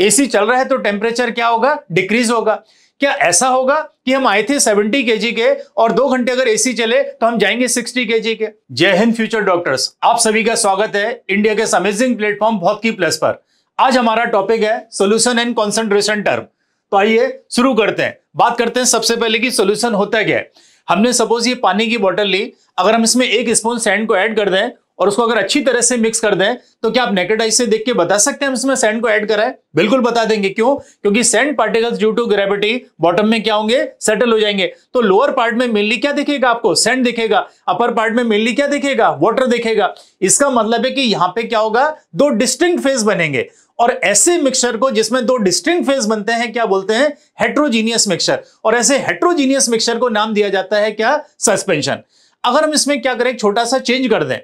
AC चल रहा है तो टेम्परेचर क्या होगा डिक्रीज होगा क्या ऐसा होगा कि हम आए थे 70 के के और दो घंटे अगर एसी चले तो हम जाएंगे 60 के के जय हिंद फ्यूचर डॉक्टर्स आप सभी का स्वागत है इंडिया के इस अमेजिंग प्लेटफॉर्म बहुत की प्लस पर आज हमारा टॉपिक है सोल्यूशन एंड कॉन्सेंट्रेशन टर्म तो आइए शुरू करते हैं बात करते हैं सबसे पहले कि सोल्यूशन होता क्या है हमने सपोज ये पानी की बॉटल ली अगर हम इसमें एक स्पून सैंड को ऐड कर दें और उसको अगर अच्छी तरह से मिक्स कर दें तो क्या आप नेकेट आई से देख के बता सकते हैं इसमें सेंड को ऐड करा है बिल्कुल बता देंगे क्यों क्योंकि sand particles due to gravity bottom में क्या होंगे सेटल हो जाएंगे तो लोअर पार्ट में मेनली क्या दिखेगा आपको सेंड दिखेगा अपर पार्ट में मेनली क्या दिखेगा वॉटर दिखेगा इसका मतलब है कि यहां पे क्या होगा दो डिस्टिंक्ट फेज बनेंगे और ऐसे मिक्सचर को जिसमें दो डिस्टिंक्ट फेज बनते हैं क्या बोलते हैं हेट्रोजीनियस मिक्सचर और ऐसे हेट्रोजीनियस मिक्सचर को नाम दिया जाता है क्या सस्पेंशन अगर हम इसमें क्या करें छोटा सा चेंज कर दें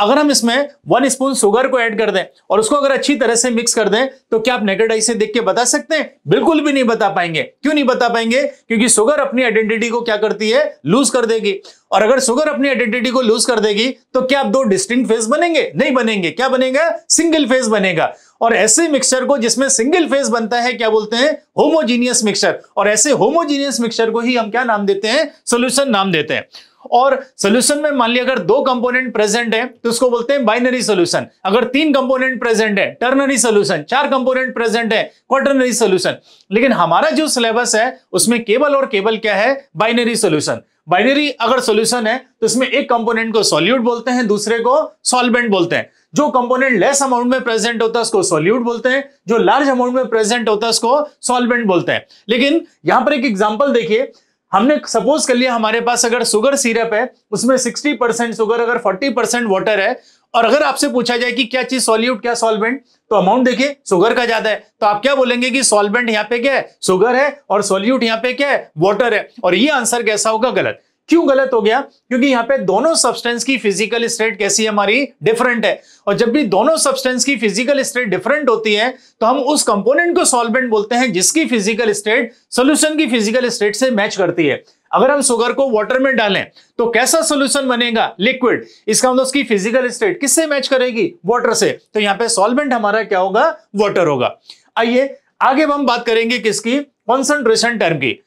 अगर हम इसमें वन स्पून शुगर को ऐड कर दें और उसको अगर अच्छी तरह से मिक्स कर दें तो क्या आप नेगेटिव आई से देख के बता सकते हैं बिल्कुल भी नहीं बता पाएंगे क्यों नहीं बता पाएंगे क्योंकि शुगर अपनी आइडेंटिटी को क्या करती है लूज कर देगी और अगर शुगर अपनी आइडेंटिटी को लूज कर देगी तो क्या आप दो डिस्टिंग फेज बनेंगे नहीं बनेंगे क्या बनेगा सिंगल फेज बनेगा और ऐसे मिक्सचर को जिसमें सिंगल फेज बनता है क्या बोलते हैं होमोजीनियस मिक्सचर और ऐसे होमोजीनियस मिक्सचर को ही हम क्या नाम देते हैं सोल्यूशन नाम देते हैं और सोल्यूशन में मान लिया अगर दो कंपोनेंट प्रेजेंट है तो उसको बोलते हैं बाइनरी सोल्यूशन अगर तीन कंपोनेंट प्रेजेंट है टर्नरी सोल्यूशन चार कंपोनेंट प्रेजेंट है क्वार्टरनरी सोल्यूशन लेकिन हमारा जो सिलेबस है उसमें केबल और केबल क्या है बाइनरी सोल्यूशन बाइनरी अगर सोल्यूशन है तो इसमें एक कंपोनेंट को सोल्यूट बोलते हैं दूसरे को सॉल्वेंट बोलते हैं जो कंपोनेंट लेस अमाउंट में प्रेजेंट होता है उसको सोल्यूट बोलते हैं जो लार्ज अमाउंट में प्रेजेंट होता है उसको सॉल्वेंट बोलते हैं लेकिन यहां पर एक एग्जांपल देखिए हमने सपोज कर लिया हमारे पास अगर सुगर सिरप है उसमें 60 परसेंट सुगर अगर 40 परसेंट वाटर है और अगर आपसे पूछा जाए कि क्या चीज सॉल्यूट क्या सॉल्वेंट तो अमाउंट देखिए सुगर का ज्यादा है तो आप क्या बोलेंगे कि सॉल्वेंट यहाँ पे क्या है सुगर है और सॉल्यूट यहाँ पे क्या है वाटर है और ये आंसर कैसा होगा गलत क्यों गलत हो गया क्योंकि यहां पे दोनों सब्सटेंस की फिजिकल स्टेट कैसी है हमारी डिफरेंट है और जब भी दोनों सब्सटेंस की फिजिकल स्टेट डिफरेंट होती है तो हम उस कंपोनेंट को सॉल्वेंट बोलते हैं जिसकी फिजिकल स्टेट सोल्यूशन की फिजिकल स्टेट से मैच करती है अगर हम सुगर को वाटर में डालें तो कैसा सोल्यूशन बनेगा लिक्विड इसका मतलब उसकी फिजिकल स्टेट किससे मैच करेगी वॉटर से तो यहाँ पे सोल्वेंट हमारा क्या होगा वॉटर होगा आइए आगे हम बात करेंगे किसकी कॉन्सेंट्रेशन टर्म की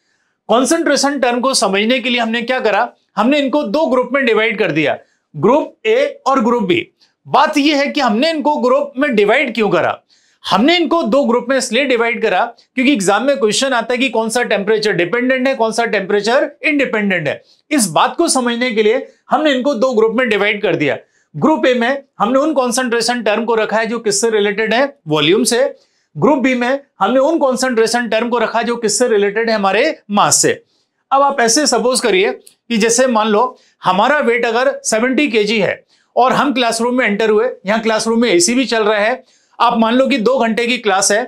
कॉन्सेंट्रेशन टर्म को समझने के लिए हमने क्या करा हमने इनको दो ग्रुप में डिवाइड कर दिया ग्रुप ए और ग्रुप बी बात यह है कि हमने इनको ग्रुप में डिवाइड क्यों करा हमने इनको दो ग्रुप में इसलिए डिवाइड करा क्योंकि एग्जाम में क्वेश्चन आता है कि कौन सा टेम्परेचर डिपेंडेंट है कौन सा टेम्परेचर इनडिपेंडेंट है इस बात को समझने के लिए हमने इनको दो ग्रुप में डिवाइड कर दिया ग्रुप ए में हमने उन कॉन्सेंट्रेशन टर्म को रखा है जो किससे रिलेटेड है वॉल्यूम से ग्रुप बी में हमने उन कॉन्सेंट्रेशन टर्म को रखा जो किससे रिलेटेड है हमारे मास से अब आप ऐसे सपोज करिए कि जैसे मान लो हमारा वेट अगर 70 के है और हम क्लासरूम में एंटर हुए यहाँ क्लासरूम में एसी भी चल रहा है आप मान लो कि दो घंटे की क्लास है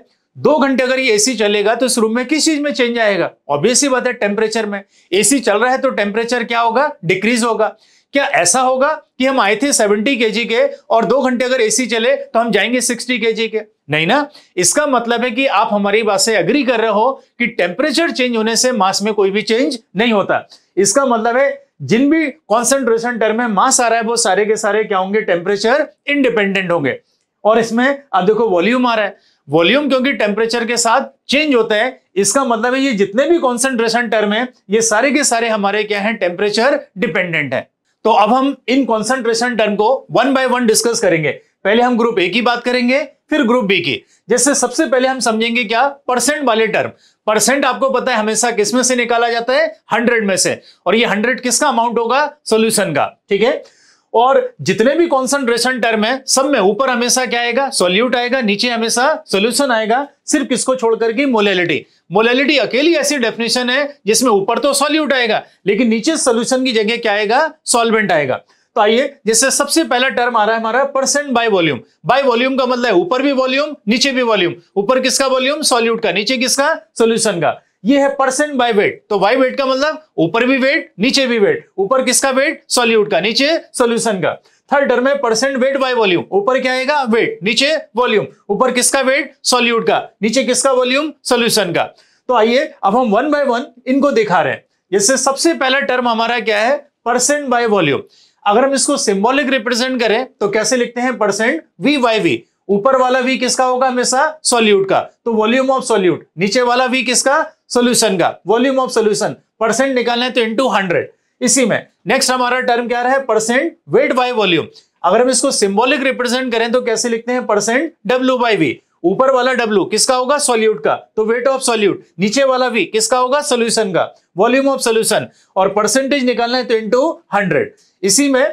दो घंटे अगर ये एसी चलेगा तो इस रूम में किस चीज में चेंज आएगा ऑब्वियसली बात है टेम्परेचर में एसी चल रहा है तो टेम्परेचर क्या होगा डिक्रीज होगा क्या ऐसा होगा कि हम आए थे 70 केजी के और दो घंटे अगर एसी चले तो हम जाएंगे 60 केजी के नहीं ना इसका मतलब है कि आप हमारी बात से अग्री कर रहे हो कि टेम्परेचर चेंज होने से मास में कोई भी चेंज नहीं होता इसका मतलब है जिन भी कॉन्सेंट्रेशन टर्म में मास आ रहा है वो सारे के सारे क्या होंगे टेम्परेचर इंडिपेंडेंट होंगे और इसमें आप देखो वॉल्यूम आ रहा है वॉल्यूम क्योंकि टेम्परेचर के साथ चेंज होता है इसका मतलब है ये जितने भी कॉन्सेंट्रेशन टर्म है ये सारे के सारे हमारे क्या है टेम्परेचर डिपेंडेंट है तो अब हम इन कॉन्सेंट्रेशन टर्म को वन बाय वन डिस्कस करेंगे पहले हम ग्रुप ए की बात करेंगे फिर ग्रुप बी की जैसे सबसे पहले हम समझेंगे क्या परसेंट वाले टर्म परसेंट आपको पता है हमेशा किसमें से निकाला जाता है हंड्रेड में से और ये हंड्रेड किसका अमाउंट होगा सोल्यूशन का ठीक है और जितने भी कॉन्सेंट्रेशन टर्म है सब में ऊपर हमेशा क्या आएगा सोल्यूट आएगा नीचे हमेशा सोल्यूशन आएगा सिर्फ किसको छोड़कर की मोलैलिटी मोलेलिटी अकेली ऐसी डेफिनेशन है जिसमें ऊपर तो सोल्यूट आएगा लेकिन नीचे सोल्यूशन की जगह क्या आएगा सॉल्वेंट आएगा तो आइए जैसे सबसे पहला टर्म आ रहा है हमारा percent by volume by volume का मतलब है ऊपर भी वॉल्यूम नीचे भी वॉल्यूम ऊपर किसका वॉल्यूम सॉल्यूट का नीचे किसका सोल्यूशन का ये है परसेंट बाय वेट तो वाई वेट का मतलब ऊपर भी वेट नीचे भी वेट ऊपर किसका वेट सॉल्यूट का नीचे सॉल्यूशन का थर्ड टर्म है परसेंट वेट बाय वॉल्यूम ऊपर क्या आएगा वेट नीचे वॉल्यूम ऊपर किसका वेट सॉल्यूट का नीचे किसका वॉल्यूम सॉल्यूशन का तो आइए अब हम वन बाय वन इनको दिखा रहे हैं जैसे सबसे पहला टर्म हमारा क्या है परसेंट बाय वॉल्यूम अगर हम इसको सिंबॉलिक रिप्रेजेंट करें तो कैसे लिखते हैं परसेंट वी वाई वी ऊपर वाला वी किसका होगा हमेशा सोल्यूट का तो वॉल्यूम ऑफ सोल्यूट नीचे वाला वी किसका सोल्यूशन का वॉल्यूम ऑफ सोल्यूशन परसेंट निकालना है तो इंटू हंड्रेड इसी में नेक्स्ट हमारा टर्म क्या रहा है परसेंट वेट बाय वॉल्यूम अगर हम इसको सिंबॉलिक रिप्रेजेंट करें तो कैसे लिखते हैं परसेंट डब्ल्यू बाई वी ऊपर वाला डब्ल्यू किसका होगा सॉल्यूट का तो वेट ऑफ सॉल्यूट नीचे वाला भी किसका होगा सोल्यूशन का वॉल्यूम ऑफ सोल्यूशन और परसेंटेज निकालना है तो इंटू हंड्रेड इसी में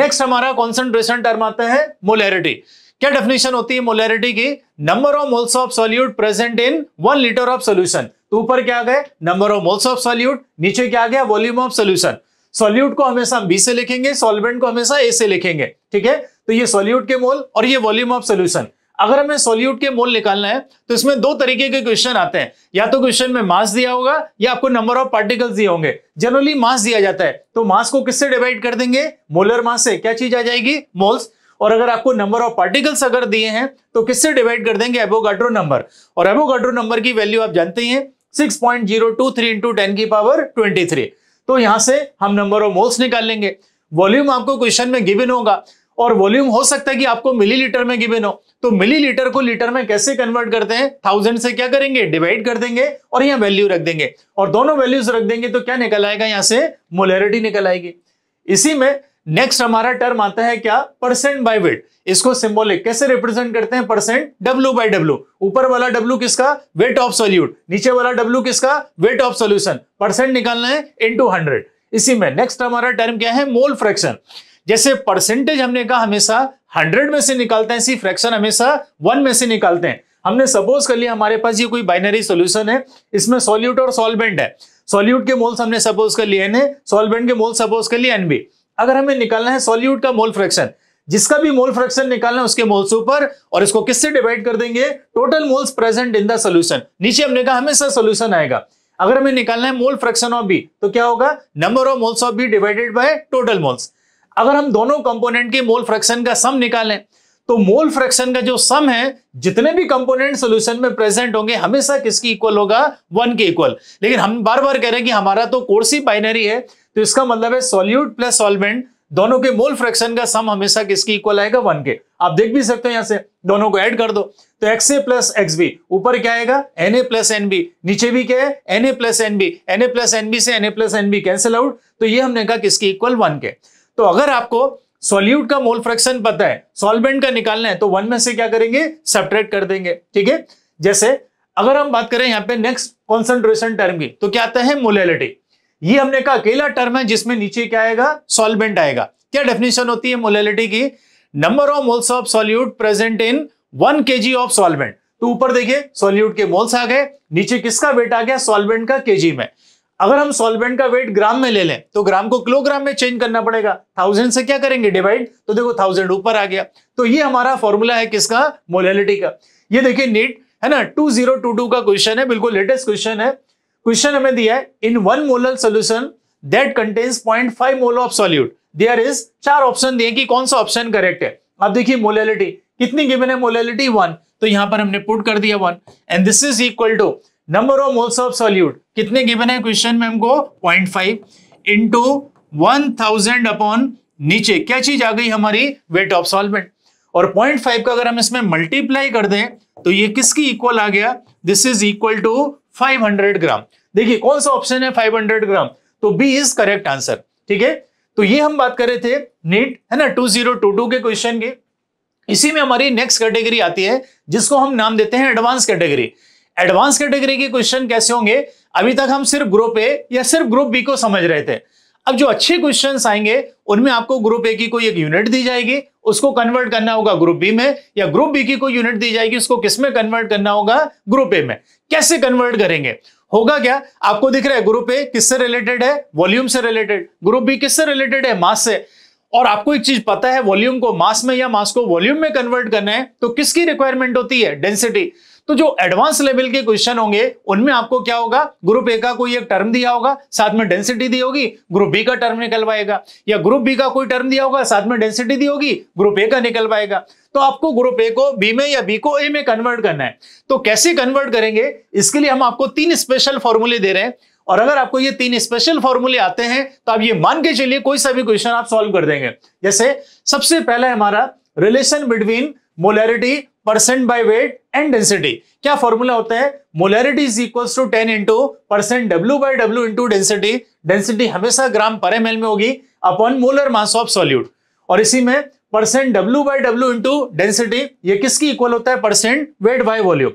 नेक्स्ट हमारा कॉन्सेंट्रेशन टर्म आता है मोलैरिटी क्या डेफिनेशन होती है मोलैरिटी की number of moles of solute present in one litre of solution तो ऊपर क्या गए number of moles of solute नीचे क्या गया वॉल्यूम ऑफ सोल्यूशन सॉल्यूट को हमेशा बी से लिखेंगे सॉल्वेंट को हमेशा ए से लिखेंगे ठीक है तो ये सॉल्यूट के मोल और ये वॉल्यूम ऑफ सोल्यूशन अगर हमें सोल्यूट के मोल निकालना है तो इसमें दो तरीके के क्वेश्चन आते हैं या तो क्वेश्चन में मास दिया होगा या आपको नंबर ऑफ पार्टिकल्स दिए होंगे जनरली मास दिया जाता है तो मास को किससे डिवाइड कर देंगे मोलर मास से क्या चीज आ जाएगी मोल्स और अगर आपको नंबर ऑफ पार्टिकल्स अगर दिए हैं तो किससे डिवाइड कर देंगे एबोगाड्रो नंबर और एबोगाड्रो नंबर की वैल्यू आप जानते हैं six point zero two three into ten की पावर ट्वेंटी थ्री तो यहां से हम नंबर ऑफ मोल्स निकाल लेंगे वॉल्यूम आपको क्वेश्चन में गिवन होगा और वॉल्यूम हो सकता है कि आपको मिलीलीटर में गिवन हो तो मिलीलीटर को लीटर में कैसे कन्वर्ट करते हैं थाउजेंड से क्या करेंगे डिवाइड कर देंगे और यहाँ वैल्यू रख देंगे और दोनों वैल्यूज रख देंगे तो क्या निकल आएगा यहाँ से मोलरिटी निकल आएगी इसी में नेक्स्ट हमारा टर्म आता है क्या परसेंट बाय वेट इसको सिंबॉलिक कैसे रिप्रेजेंट करते हैं परसेंट डब्ल्यू बाय डब्ल्यू ऊपर वाला डब्ल्यू किसका वेट ऑफ सोल्यूट नीचे वाला डब्ल्यू किसका वेट ऑफ सोल्यूशन परसेंट निकालना है इनटू हंड्रेड इसी में नेक्स्ट हमारा टर्म क्या है मोल फ्रैक्शन जैसे परसेंटेज हमने कहा हमेशा हंड्रेड में से निकालते हैं इसी फ्रैक्शन हमेशा वन में से निकालते हैं हमने सपोज कर लिया हमारे पास ये कोई बाइनरी सॉल्यूशन है इसमें सॉल्यूट और सॉल्वेंट है सॉल्यूट के मोल्स हमने सपोज कर लिए एन सॉल्वेंट के मोल सपोज कर लिए एनबी अगर हमें निकालना है सॉल्यूट का मोल फ्रैक्शन जिसका भी मोल फ्रैक्शन निकालना है उसके मोल्स ऊपर और इसको किससे डिवाइड कर देंगे total moles present in the solution नीचे हमने कहा हमेशा सोल्यूशन आएगा अगर हमें निकालना है मोल फ्रैक्शन ऑफ बी तो क्या होगा number of moles of B divided by total moles अगर हम दोनों कंपोनेंट के मोल फ्रैक्शन का सम निकालें तो मोल फ्रैक्शन का जो सम है जितने भी कंपोनेंट सॉल्यूशन में प्रेजेंट होंगे हमेशा किसकी इक्वल होगा वन के इक्वल लेकिन हम बार बार कह रहे हैं कि हमारा तो कोर्स ही बाइनरी है तो इसका मतलब है सॉल्यूट प्लस सॉल्वेंट दोनों के मोल फ्रैक्शन का सम हमेशा किसकी इक्वल आएगा वन के आप देख भी सकते हो यहां से दोनों को ऐड कर दो तो X A plus X B ऊपर क्या आएगा N A plus N B नीचे भी क्या है N A plus N B N A plus N B से N A plus N B cancel out तो ये हमने कहा किसकी इक्वल वन के तो अगर आपको सॉल्यूट का मोल फ्रैक्शन पता है सॉल्वेंट का निकालना है तो वन में से क्या करेंगे सेपरेट कर देंगे ठीक है जैसे अगर हम बात करें यहाँ पे नेक्स्ट कॉन्सेंट्रेशन टर्म की तो क्या आता है मोलेलिटी ये हमने कहा अकेला टर्म है जिसमें नीचे क्या आएगा सॉल्वेंट आएगा क्या डेफिनेशन होती है मोलेलिटी की number of moles of solute present in one K of solvent तो ऊपर देखिए सॉल्यूट के मोल्स आ गए नीचे किसका वेट आ गया सॉल्वेंट का केजी में अगर हम सॉल्वेंट का वेट ग्राम में ले लें तो ग्राम को किलोग्राम में चेंज करना पड़ेगा थाउजेंड से क्या करेंगे डिवाइड तो देखो थाउजेंड ऊपर आ गया तो ये हमारा फॉर्मूला है किसका मोलैलिटी का ये देखिए नीट है ना टू का क्वेश्चन है बिल्कुल लेटेस्ट क्वेश्चन है क्वेश्चन हमें दिया है in one molar solution that contains point five mole of solute there is चार ऑप्शन दिए कि कौन सा ऑप्शन करेक्ट है आप देखिए मोलैलिटी कितनी गिवन है मोलैलिटी वन तो यहां पर हमने पुट कर दिया one and this is equal to number of moles of solute कितने गिवन है क्वेश्चन में हमको point five into one thousand upon नीचे क्या चीज आ गई हमारी वेट ऑफ सॉल्वेंट और पॉइंट फाइव का अगर हम इसमें मल्टीप्लाई कर दें तो ये किसकी इक्वल आ गया this is equal to 500 gram देखिए कौन सा ऑप्शन है 500 ग्राम तो बी इज करेक्ट आंसर ठीक है तो ये हम बात कर रहे थे नीट है ना टू के क्वेश्चन के इसी में हमारी नेक्स्ट कैटेगरी आती है जिसको हम नाम देते हैं एडवांस कैटेगरी एडवांस कैटेगरी के क्वेश्चन कैसे होंगे अभी तक हम सिर्फ ग्रुप ए या सिर्फ ग्रुप बी को समझ रहे थे अब जो अच्छे क्वेश्चन आएंगे उनमें आपको ग्रुप ए की कोई एक यूनिट दी जाएगी उसको कन्वर्ट करना होगा ग्रुप बी में या ग्रुप बी की कोई यूनिट दी जाएगी उसको किस में कन्वर्ट करना होगा ग्रुप ए में कैसे कन्वर्ट करेंगे होगा क्या आपको दिख रहा है ग्रुप ए किससे रिलेटेड है वॉल्यूम से रिलेटेड ग्रुप बी किससे रिलेटेड है मास से और आपको एक चीज पता है वॉल्यूम को मास में या मास को वॉल्यूम में कन्वर्ट करना है तो किसकी रिक्वायरमेंट होती है डेंसिटी तो जो एडवांस लेवल के क्वेश्चन होंगे उनमें आपको क्या होगा ग्रुप ए का कोई एक टर्म दिया होगा साथ में डेंसिटी दी होगी ग्रुप बी का टर्म निकलवाएगा या ग्रुप बी का कोई टर्म दिया होगा साथ में डेंसिटी दी होगी ग्रुप ए का निकलवाएगा तो आपको ग्रुप ए को बी में या बी को ए में कन्वर्ट करना है तो कैसे कन्वर्ट करेंगे इसके लिए हम आपको तीन स्पेशल फॉर्मूले दे रहे हैं और अगर आपको ये तीन स्पेशल फॉर्मूले आते हैं तो आप ये मान के चलिए कोई सा भी क्वेश्चन आप सॉल्व कर देंगे जैसे सबसे पहला हमारा relation between molarity percent by weight and density क्या फॉर्मूला होता है molarity is equal to ten into percent W by W into density density हमेशा ग्राम पर एम में होगी upon molar mass of solute और इसी में percent W by W into density ये किसकी इक्वल होता है परसेंट वेट बाय वॉल्यूम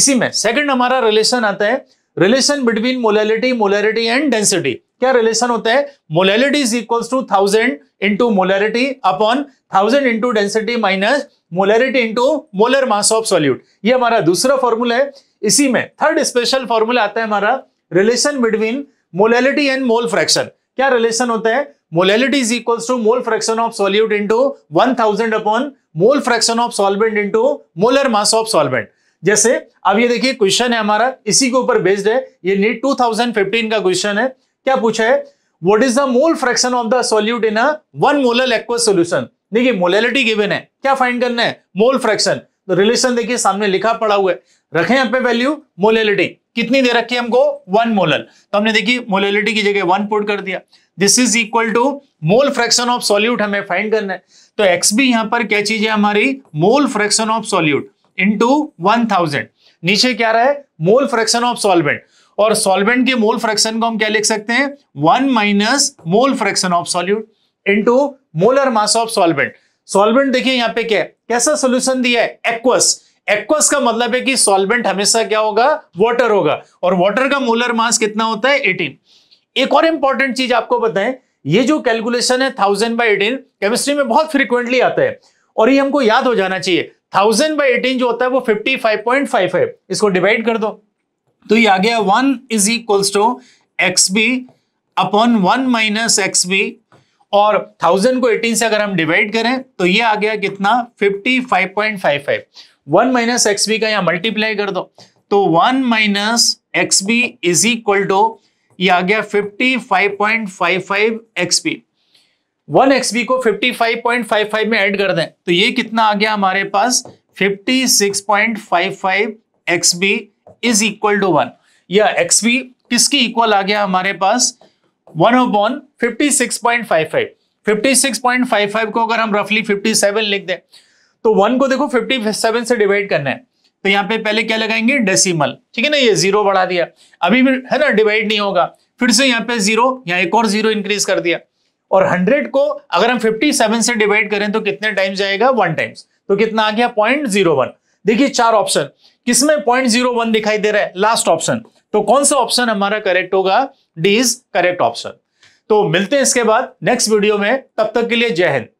इसी में सेकंड हमारा रिलेशन आता है relation between molarity molarity and density क्या रिलेशन होता है molality is equals to thousand into molarity upon thousand into density minus molarity into molar mass of solute ये हमारा दूसरा फॉर्मूला है इसी में थर्ड स्पेशल फॉर्मूला आता है हमारा relation between molality and mole fraction क्या रिलेशन होता है molality is equal to mole fraction of solute into one thousand upon mole fraction of solvent into molar mass of solvent जैसे अब ये देखिए क्वेश्चन है हमारा इसी के ऊपर बेस्ड है ये नीट 2015 का क्वेश्चन है क्या पूछा है what is the mole fraction of the solute in one molar aqueous solution देखिए मोलिटी गिवन है क्या फाइंड करना है मोल फ्रैक्शन तो रिलेशन देखिए सामने लिखा पड़ा हुआ है रखें यहां पे वैल्यू मोलिटी कितनी दे रखी है हमको वन मोलल तो हमने देखी मोलिटी की जगह वन पुट कर दिया this is equal to mole fraction of solute हमें फाइंड करना है तो एक्स भी यहां पर क्या चीज है हमारी mole fraction of solute into one thousand नीचे क्या रहा है मोल फ्रैक्शन ऑफ सॉल्वेंट और सॉल्वेंट के मोल फ्रैक्शन को हम क्या लिख सकते हैं one minus mole fraction of solute into molar mass of solvent solvent देखिए यहाँ पे क्या है कैसा सोल्यूशन दिया है एक्वस एक्वस का मतलब है कि सॉल्वेंट हमेशा क्या होगा वॉटर होगा और वॉटर का मोलर मास कितना होता है एटीन एक और इंपॉर्टेंट चीज आपको बताएं ये जो कैलकुलेशन है थाउजेंड बाई एटीन केमिस्ट्री में बहुत फ्रीक्वेंटली आता है और ये हमको याद हो जाना चाहिए थाउजेंड बाई एटीन जो होता है वो फिफ्टी फाइव पॉइंट फाइव है इसको डिवाइड कर दो तो ये आ गया one is equals to X B upon one minus X B और थाउजेंड को एटीन से अगर हम डिवाइड करें तो ये आ गया कितना fifty five point five five one minus X B का यहाँ मल्टीप्लाई कर दो तो one minus X B is equal to ये आ गया fifty five point five five X B one X B को fifty five point five five में एड कर दें तो ये कितना आ गया हमारे पास fifty six point five five X B is equal to one या एक्स बी किसकी इक्वल आ गया हमारे पास one upon fifty six point five five fifty six point five five को अगर हम रफली फिफ्टी सेवन लिख दें तो वन को देखो फिफ्टी सेवन से डिवाइड करना है तो यहाँ पे पहले क्या लगाएंगे डेसिमल ठीक है ना ये जीरो बढ़ा दिया अभी भी है ना डिवाइड नहीं होगा फिर से यहाँ पे जीरो यहाँ एक और जीरो इंक्रीज कर दिया और हंड्रेड को अगर हम फिफ्टी सेवन से डिवाइड करें तो कितने टाइम्स जाएगा वन टाइम्स तो कितना आ गया पॉइंट जीरो वन देखिए चार ऑप्शन किसमें पॉइंट जीरो वन दिखाई दे रहा है लास्ट ऑप्शन तो कौन सा ऑप्शन हमारा करेक्ट होगा डी इज करेक्ट ऑप्शन तो मिलते हैं इसके बाद नेक्स्ट वीडियो में तब तक के लिए जय हिंद